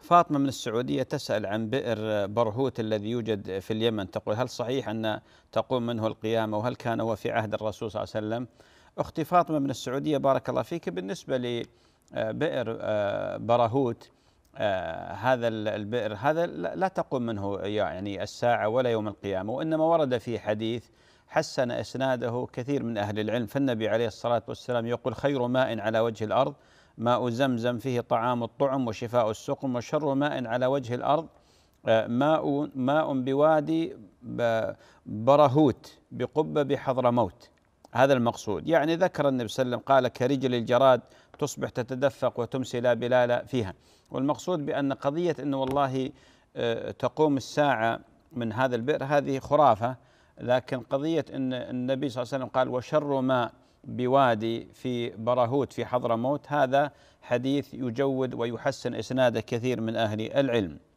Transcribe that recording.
فاطمة من السعودية تسأل عن بئر برهوت الذي يوجد في اليمن تقول هل صحيح أن تقوم منه القيامة وهل كان هو في عهد الرسول صلى الله عليه وسلم أختي فاطمة من السعودية بارك الله فيك بالنسبة لبئر آه، برهوت آه، هذا البئر هذا لا تقوم منه يعني الساعة ولا يوم القيامة وإنما ورد فيه حديث حسن إسناده كثير من أهل العلم فالنبي عليه الصلاة والسلام يقول خير ماء على وجه الأرض ماء زمزم فيه طعام الطعم وشفاء السقم وشر ماء على وجه الأرض آه، ماء ماء بوادي برهوت بقبة بحضرموت هذا المقصود يعني ذكر النبي صلى الله عليه وسلم قال كرجل الجراد تصبح تتدفق وتمسي لا بلال فيها والمقصود بأن قضية أنه والله آه، تقوم الساعة من هذا البئر هذه خرافة لكن قضية أن النبي صلى الله عليه وسلم قال وشر ماء بوادي في براهوت في حضرموت هذا حديث يجود ويحسن إسناده كثير من أهل العلم